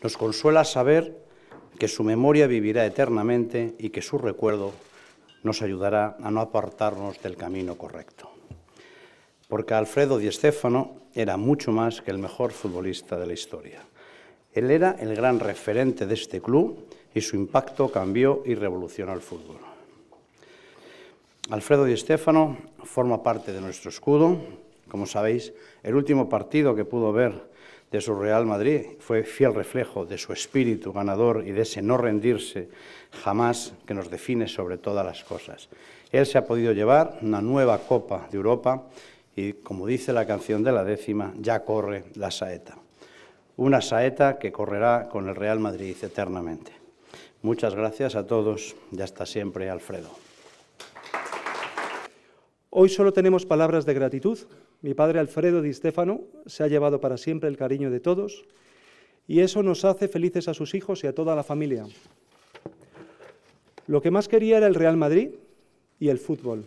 Nos consuela saber que su memoria vivirá eternamente y que su recuerdo nos ayudará a no apartarnos del camino correcto. Porque Alfredo Di Stéfano era mucho más que el mejor futbolista de la historia. Él era el gran referente de este club y su impacto cambió y revolucionó el fútbol. Alfredo Di Stéfano forma parte de nuestro escudo. Como sabéis, el último partido que pudo ver de su Real Madrid, fue fiel reflejo de su espíritu ganador y de ese no rendirse jamás que nos define sobre todas las cosas. Él se ha podido llevar una nueva Copa de Europa y, como dice la canción de la décima, ya corre la saeta. Una saeta que correrá con el Real Madrid eternamente. Muchas gracias a todos y hasta siempre, Alfredo. Hoy solo tenemos palabras de gratitud. Mi padre Alfredo Di Stefano se ha llevado para siempre el cariño de todos y eso nos hace felices a sus hijos y a toda la familia. Lo que más quería era el Real Madrid y el fútbol.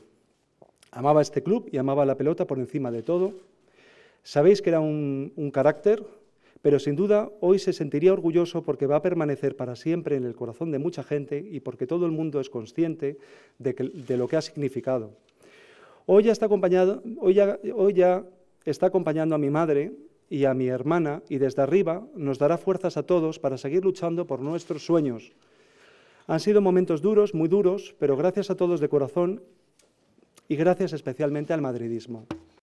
Amaba este club y amaba la pelota por encima de todo. Sabéis que era un, carácter, pero sin duda hoy se sentiría orgulloso porque va a permanecer para siempre en el corazón de mucha gente y porque todo el mundo es consciente de lo que ha significado. Hoy ya está hoy ya está acompañando a mi madre y a mi hermana y desde arriba nos dará fuerzas a todos para seguir luchando por nuestros sueños. Han sido momentos duros, muy duros, pero gracias a todos de corazón y gracias especialmente al madridismo.